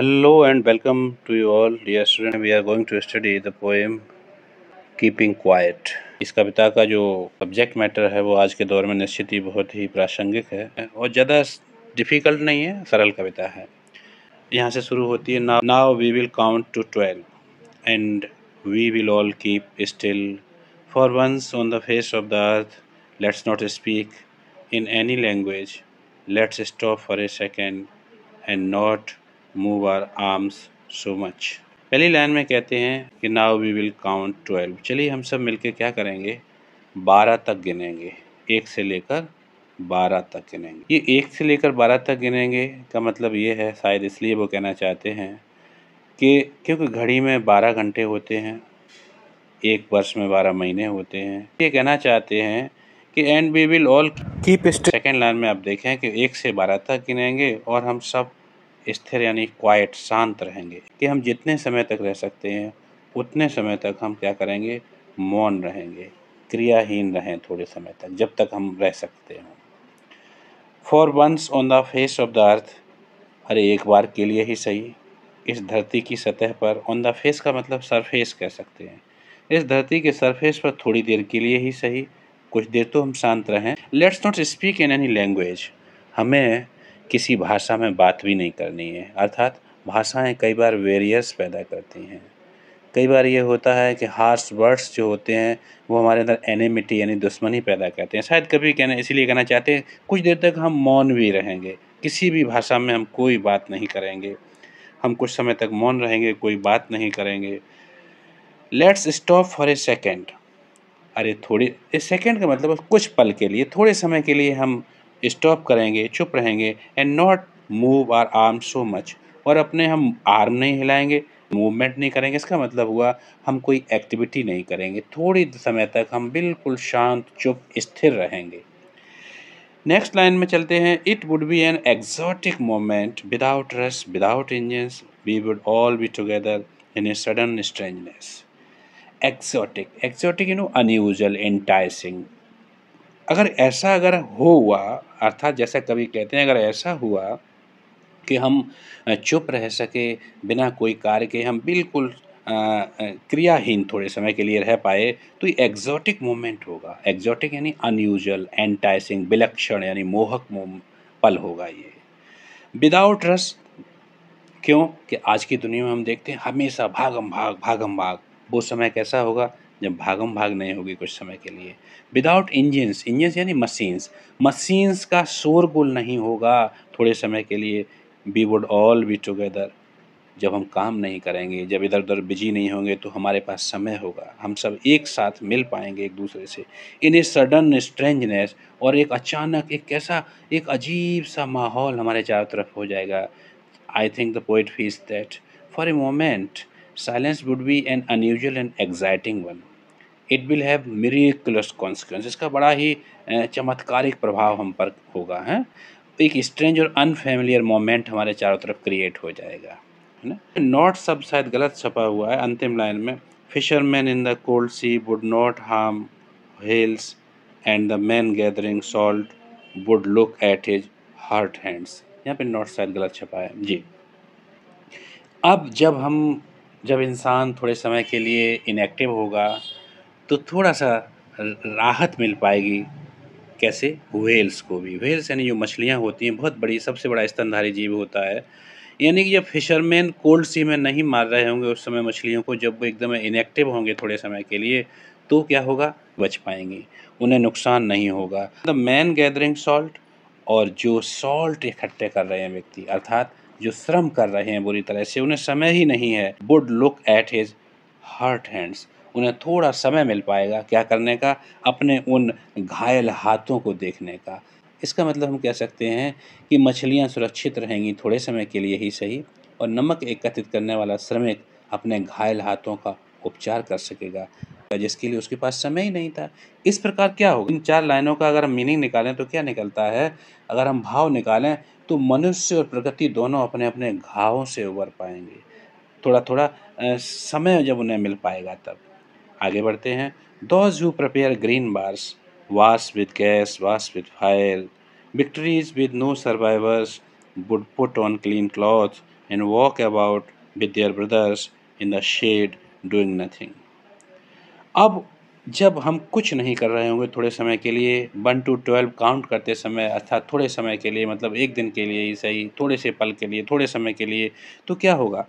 Hello and welcome to you all. Dear student we are going to study the poem Keeping Quiet. इस कविता का जो subject matter है वो आज के दौर में निश्चित ही बहुत ही प्रासंगिक है और ज़्यादा डिफ़िकल्ट नहीं है सरल कविता है यहाँ से शुरू होती है ना now we will count to twelve and we will all keep still for once on the face of the earth let's not speak in any language let's stop for a second and not move our arms so much पहली line में कहते हैं कि now we will count twelve चलिए हम सब मिलके क्या करेंगे बारह तक गिनेंगे एक से लेकर बारह तक गिनेंगे ये एक से लेकर बारह तक गिनेंगे का मतलब ये है शायद इसलिए वो कहना चाहते हैं कि क्योंकि घड़ी में बारह घंटे होते हैं एक वर्ष में बारह महीने होते हैं ये कहना चाहते हैं कि and we will all keep second line में आप देखें कि एक से बारह तक गिनेंगे और हम सब स्थिर यानी क्वाइट शांत रहेंगे कि हम जितने समय तक रह सकते हैं उतने समय तक हम क्या करेंगे मौन रहेंगे क्रियाहीन रहें थोड़े समय तक जब तक हम रह सकते हों for once on the face of the earth अरे एक बार के लिए ही सही इस धरती की सतह पर ऑन द फेस का मतलब सरफेस कह सकते हैं इस धरती के सरफेस पर थोड़ी देर के लिए ही सही कुछ देर तो हम शांत रहें let's not speak in any language हमें किसी भाषा में बात भी नहीं करनी है अर्थात भाषाएं कई बार वेरियर्स पैदा करती हैं कई बार ये होता है कि हार्स वर्ड्स जो होते हैं वो हमारे अंदर एनिमिटी यानी दुश्मनी पैदा करते हैं शायद कभी कहना इसीलिए कहना चाहते हैं कुछ देर तक हम मौन भी रहेंगे किसी भी भाषा में हम कोई बात नहीं करेंगे हम कुछ समय तक मौन रहेंगे कोई बात नहीं करेंगे let's stop for a second अरे थोड़ी ए सेकेंड का मतलब कुछ पल के लिए थोड़े समय के लिए हम स्टॉप करेंगे चुप रहेंगे and not move our arm so much और अपने हम आर्म नहीं हिलाएंगे मूवमेंट नहीं करेंगे इसका मतलब हुआ हम कोई एक्टिविटी नहीं करेंगे थोड़ी समय तक हम बिल्कुल शांत चुप स्थिर रहेंगे नेक्स्ट लाइन में चलते हैं it would be an exotic moment without rush without engines we would all be together in a sudden strangeness exotic exotic you know unusual enticing अगर ऐसा अगर हो हुआ अर्थात जैसा कभी कहते हैं अगर ऐसा हुआ कि हम चुप रह सके बिना कोई कार्य के हम बिल्कुल क्रियाहीन थोड़े समय के लिए रह पाए तो ये एक्जॉटिक मोमेंट होगा एग्जॉटिक यानी अनयूजल एंटाइसिंग विलक्षण यानी मोहक पल होगा ये विदाउट रस क्यों कि आज की दुनिया में हम देखते हैं हमेशा भागम भाग भागम भाग वो समय कैसा होगा जब भागम भाग नहीं होगी कुछ समय के लिए विदाउट इंजन्स इंजन्स यानी मशीन्स मशीन्स का शोरगुल नहीं होगा थोड़े समय के लिए we would all be together जब हम काम नहीं करेंगे जब इधर उधर बिजी नहीं होंगे तो हमारे पास समय होगा हम सब एक साथ मिल पाएंगे एक दूसरे से इन ए सडन स्ट्रेंजनेस और एक अचानक एक कैसा एक अजीब सा माहौल हमारे चारों तरफ हो जाएगा I think the poet feels that for a moment silence would be an unusual and exciting one it will have miraculous consequence इसका बड़ा ही चमत्कारिक प्रभाव हम पर होगा है तो एक स्ट्रेंज और अनफेमिलियर मोमेंट हमारे चारों तरफ क्रिएट हो जाएगा है ना नॉट सब शायद गलत छपा हुआ है अंतिम लाइन में fisherman in the cold sea would not harm whales and the man gathering salt would look at his hurt hands यहाँ पे नॉट शायद गलत छपा है जी अब जब हम जब इंसान थोड़े समय के लिए इनएक्टिव होगा तो थोड़ा सा राहत मिल पाएगी कैसे व्हेल्स को भी व्हेल्स यानी जो मछलियाँ होती हैं बहुत बड़ी सबसे बड़ा स्तनधारी जीव होता है यानी कि जब फिशरमैन कोल्ड सी में नहीं मार रहे होंगे उस समय मछलियों को जब वो एकदम इनएक्टिव होंगे थोड़े समय के लिए तो क्या होगा बच पाएंगी उन्हें नुकसान नहीं होगा द मैन गैदरिंग सॉल्ट और जो सॉल्ट इकट्ठे कर रहे हैं व्यक्ति अर्थात जो श्रम कर रहे हैं बुरी तरह से उन्हें समय ही नहीं है would look at his hurt hands उन्हें थोड़ा समय मिल पाएगा क्या करने का अपने उन घायल हाथों को देखने का इसका मतलब हम कह सकते हैं कि मछलियाँ सुरक्षित रहेंगी थोड़े समय के लिए ही सही और नमक एकत्रित करने वाला श्रमिक अपने घायल हाथों का उपचार कर सकेगा जिसके लिए उसके पास समय ही नहीं था इस प्रकार क्या होगा इन चार लाइनों का अगर हम मीनिंग निकालें तो क्या निकलता है अगर हम भाव निकालें तो मनुष्य और प्रकृति दोनों अपने अपने घावों से उबर पाएंगे थोड़ा थोड़ा समय जब उन्हें मिल पाएगा तब आगे बढ़ते हैं those who prepare green wars wars with gas wars with fire victories with no survivors would put on clean clothes and walk about with their brothers in the shade doing nothing अब जब हम कुछ नहीं कर रहे होंगे थोड़े समय के लिए वन टू ट्वेल्व काउंट करते समय अर्थात थोड़े समय के लिए मतलब एक दिन के लिए ही सही थोड़े से पल के लिए थोड़े समय के लिए तो क्या होगा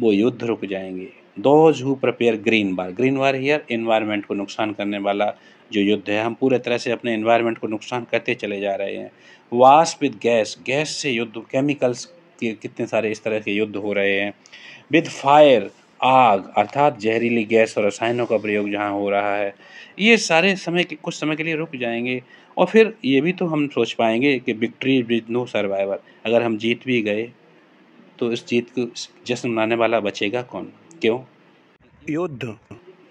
वो युद्ध रुक जाएंगे those who prepare green war green war here environment को नुकसान करने वाला जो युद्ध है हम पूरे तरह से अपने इन्वायरमेंट को नुकसान करते चले जा रहे हैं वास विद गैस गैस से युद्ध केमिकल्स के कितने सारे इस तरह के युद्ध हो रहे हैं विद फायर आग अर्थात जहरीली गैस और रसायनों का प्रयोग जहाँ हो रहा है ये सारे समय के कुछ समय के लिए रुक जाएंगे और फिर ये भी तो हम सोच पाएंगे कि विक्ट्री विद नो सर्वाइवर अगर हम जीत भी गए तो इस जीत को जश्न मनाने वाला बचेगा कौन क्यों युद्ध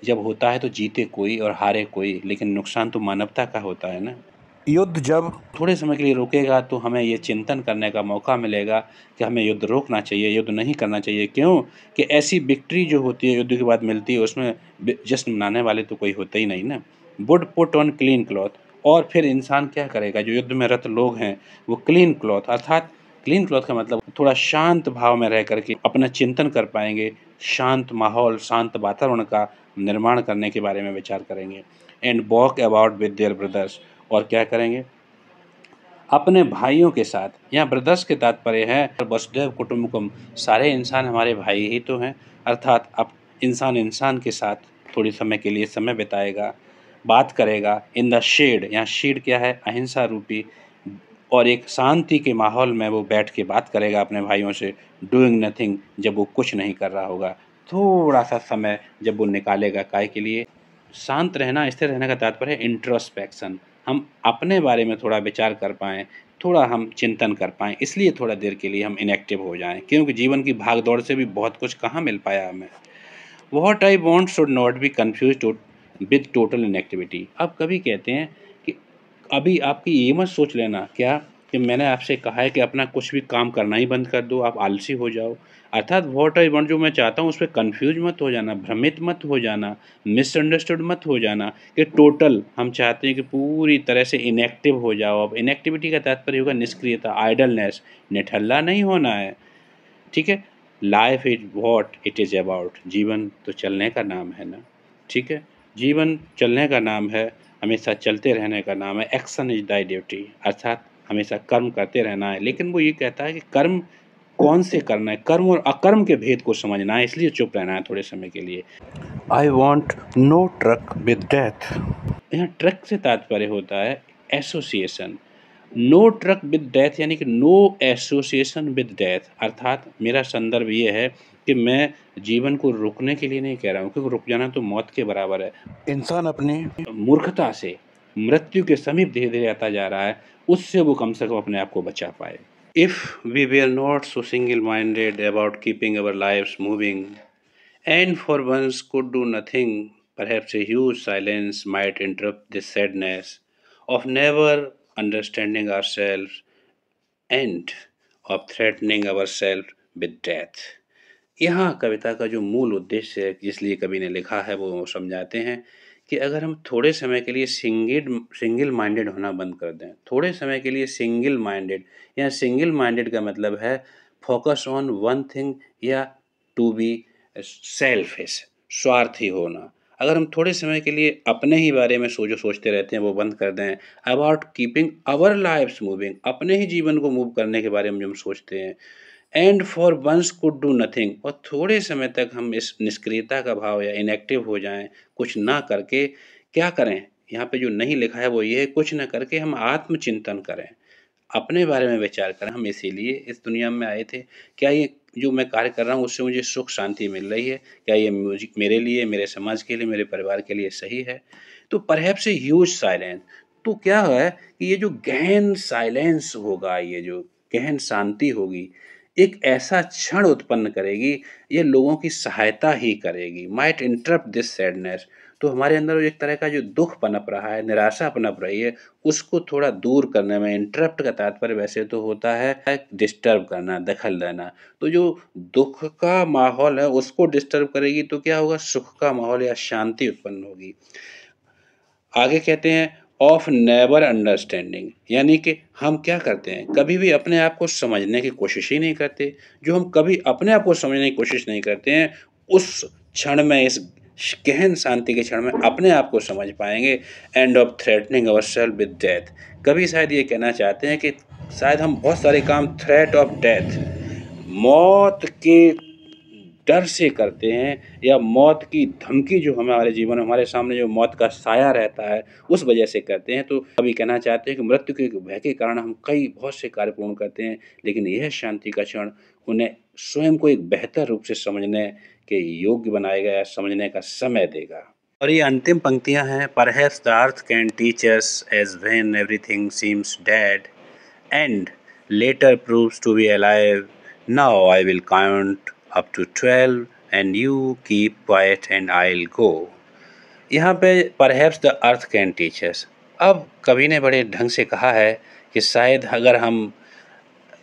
जब होता है तो जीते कोई और हारे कोई लेकिन नुकसान तो मानवता का होता है ना युद्ध जब थोड़े समय के लिए रुकेगा तो हमें ये चिंतन करने का मौका मिलेगा कि हमें युद्ध रोकना चाहिए युद्ध नहीं करना चाहिए क्यों कि ऐसी विक्ट्री जो होती है युद्ध के बाद मिलती है उसमें जश्न मनाने वाले तो कोई होते ही नहीं ना would put on clean clothes और फिर इंसान क्या करेगा जो युद्ध में रत लोग हैं वो क्लीन क्लॉथ अर्थात क्लीन क्लॉथ का मतलब थोड़ा शांत भाव में रह करके अपना चिंतन कर पाएंगे शांत माहौल शांत वातावरण का निर्माण करने के बारे में विचार करेंगे and walk about with their brothers और क्या करेंगे अपने भाइयों के साथ यहाँ ब्रदर्स के तात्पर्य है वसुदेव कुटुम्बकम सारे इंसान हमारे भाई ही तो हैं अर्थात अब इंसान इंसान के साथ थोड़ी समय के लिए समय बिताएगा बात करेगा इन द शेड यहाँ शेड क्या है अहिंसा रूपी और एक शांति के माहौल में वो बैठ के बात करेगा अपने भाइयों से डूइंग नथिंग जब वो कुछ नहीं कर रहा होगा थोड़ा सा समय जब वो निकालेगा काय के लिए शांत रहना स्थिर रहने का तात्पर्य है इंट्रोस्पेक्शन हम अपने बारे में थोड़ा विचार कर पाएँ थोड़ा हम चिंतन कर पाएँ इसलिए थोड़ा देर के लिए हम इनएक्टिव हो जाएँ क्योंकि जीवन की भाग दौड़ से भी बहुत कुछ कहाँ मिल पाया हमें what I want should not be confused with total inactivity आप कभी कहते हैं अभी आपकी ये मत सोच लेना क्या कि मैंने आपसे कहा है कि अपना कुछ भी काम करना ही बंद कर दो आप आलसी हो जाओ अर्थात वॉट आई वॉन्ट जो मैं चाहता हूँ उस पर कन्फ्यूज मत हो जाना भ्रमित मत हो जाना मिसअंडरस्टूड मत हो जाना कि टोटल हम चाहते हैं कि पूरी तरह से इनएक्टिव हो जाओ अब इनएक्टिविटी का तात्पर्य होगा निष्क्रियता आइडलनेस निठल्ला नहीं होना है ठीक है life is what it is about जीवन तो चलने का नाम है ना ठीक है जीवन चलने का नाम है हमेशा चलते रहने का नाम है एक्शन इज दाई ड्यूटी अर्थात हमेशा कर्म करते रहना है लेकिन वो ये कहता है कि कर्म कौन से करना है कर्म और अकर्म के भेद को समझना है इसलिए चुप रहना है थोड़े समय के लिए I want no truck with death यहाँ ट्रक से तात्पर्य होता है association no truck with death यानी कि नो एसोसिएशन विद डेथ अर्थात मेरा संदर्भ ये है कि मैं जीवन को रुकने के लिए नहीं कह रहा हूँ क्योंकि रुक जाना तो मौत के बराबर है इंसान अपने मूर्खता से मृत्यु के समीप धीरे धीरे आता जा रहा है उससे वो कम से कम अपने आप को बचा पाए if we we are not so single minded about keeping our life moving and for once could do nothing perhaps a huge silence might interrupt this sadness of understanding ourselves and of threatening ourselves with death यहाँ कविता का जो मूल उद्देश्य है जिसलिए कवि ने लिखा है वो समझाते हैं कि अगर हम थोड़े समय के लिए सिंगल सिंगल माइंडेड होना बंद कर दें थोड़े समय के लिए सिंगल माइंडेड या सिंगल माइंडेड का मतलब है फोकस ऑन वन थिंग या टू बी सेल्फिश स्वार्थी होना अगर हम थोड़े समय के लिए अपने ही बारे में सोचो सोचते रहते हैं वो बंद कर दें about keeping our lives moving अपने ही जीवन को मूव करने के बारे में जो हम सोचते हैं and for once could do nothing और थोड़े समय तक हम इस निष्क्रियता का भाव या इनएक्टिव हो जाएं कुछ ना करके क्या करें यहाँ पे जो नहीं लिखा है वो ये है कुछ ना करके हम आत्मचिंतन करें अपने बारे में विचार करें हम इसीलिए इस दुनिया में आए थे क्या ये जो मैं कार्य कर रहा हूँ उससे मुझे सुख शांति मिल रही है क्या ये म्यूजिक मेरे लिए मेरे समाज के लिए मेरे परिवार के लिए सही है तो परहैप से ह्यूज साइलेंस तो क्या है कि ये जो गहन साइलेंस होगा ये जो गहन शांति होगी एक ऐसा क्षण उत्पन्न करेगी ये लोगों की सहायता ही करेगी माइट इंटरप्ट दिस सैडनेस तो हमारे अंदर एक तरह का जो दुख पनप रहा है निराशा पनप रही है उसको थोड़ा दूर करने में इंटरप्ट का तात्पर्य वैसे तो होता है डिस्टर्ब करना दखल देना तो जो दुख का माहौल है उसको डिस्टर्ब करेगी तो क्या होगा सुख का माहौल या शांति उत्पन्न होगी आगे कहते हैं ऑफ नेबर अंडरस्टैंडिंग यानी कि हम क्या करते हैं कभी भी अपने आप को समझने की कोशिश ही नहीं करते जो हम कभी अपने आप को समझने की कोशिश नहीं करते हैं उस क्षण में इस गहन शांति के क्षण में अपने आप को समझ पाएंगे and of threatening ourselves with death कभी शायद ये कहना चाहते हैं कि शायद हम बहुत सारे काम थ्रेट ऑफ डेथ मौत के डर से करते हैं या मौत की धमकी जो हमारे जीवन हमारे सामने जो मौत का साया रहता है उस वजह से करते हैं तो अभी कहना चाहते हैं कि मृत्यु के भय के कारण हम कई बहुत से कार्य पूर्ण करते हैं लेकिन यह शांति का क्षण उन्हें स्वयं को एक बेहतर रूप से समझने के योग्य बनाएगा या समझने का समय देगा और ये अंतिम पंक्तियाँ हैं perhaps the earth can teach us as when everything seems dead and later proves to be alive now I will count to to and you keep quiet and I will go यहाँ पे perhaps the earth can teach us अब कवि ने बड़े ढंग से कहा है कि शायद अगर हम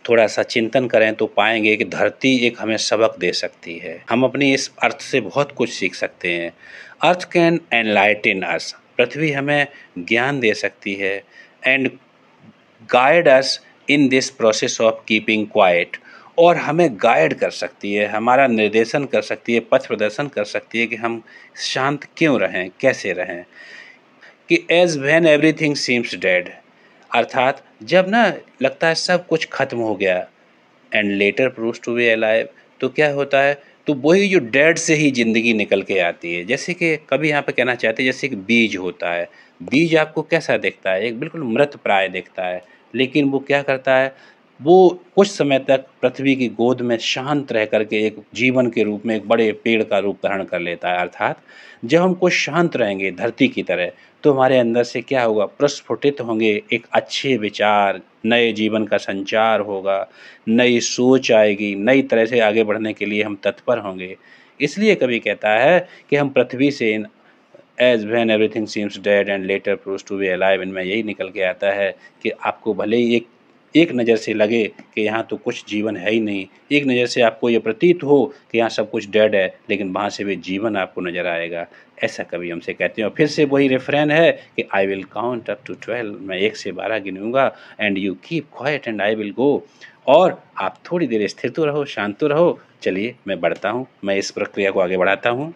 थोड़ा सा चिंतन करें तो पाएंगे कि धरती एक हमें सबक दे सकती है हम अपनी इस अर्थ से बहुत कुछ सीख सकते हैं अर्थ कैन एनलाइटिन अस पृथ्वी हमें ज्ञान दे सकती है and guide us in this process of keeping quiet और हमें गाइड कर सकती है हमारा निर्देशन कर सकती है पथ प्रदर्शन कर सकती है कि हम शांत क्यों रहें कैसे रहें कि as when everything seems dead अर्थात जब ना लगता है सब कुछ ख़त्म हो गया and later prove to be alive तो क्या होता है तो वही जो डेड से ही ज़िंदगी निकल के आती है जैसे कि कभी यहाँ पे कहना चाहते हैं जैसे कि बीज होता है बीज आपको कैसा देखता है एक बिल्कुल मृत प्राय देखता है लेकिन वो क्या करता है वो कुछ समय तक पृथ्वी की गोद में शांत रह करके एक जीवन के रूप में एक बड़े पेड़ का रूप धारण कर लेता है अर्थात जब हम कुछ शांत रहेंगे धरती की तरह तो हमारे अंदर से क्या होगा प्रस्फुटित होंगे एक अच्छे विचार नए जीवन का संचार होगा नई सोच आएगी नई तरह से आगे बढ़ने के लिए हम तत्पर होंगे इसलिए कभी कहता है कि हम पृथ्वी से इन as when everything seems dead and later prove to be alive इनमें यही निकल के आता है कि आपको भले ही एक एक नज़र से लगे कि यहाँ तो कुछ जीवन है ही नहीं एक नज़र से आपको ये प्रतीत हो कि यहाँ सब कुछ डेड है लेकिन वहाँ से भी जीवन आपको नज़र आएगा ऐसा कभी हमसे कहते हैं और फिर से वही रेफरेन है कि I will count up to twelve मैं एक से बारह गिनूंगा and you keep quiet and I will go और आप थोड़ी देर स्थिर तो रहो शांत तो रहो चलिए मैं बढ़ता हूँ मैं इस प्रक्रिया को आगे बढ़ाता हूँ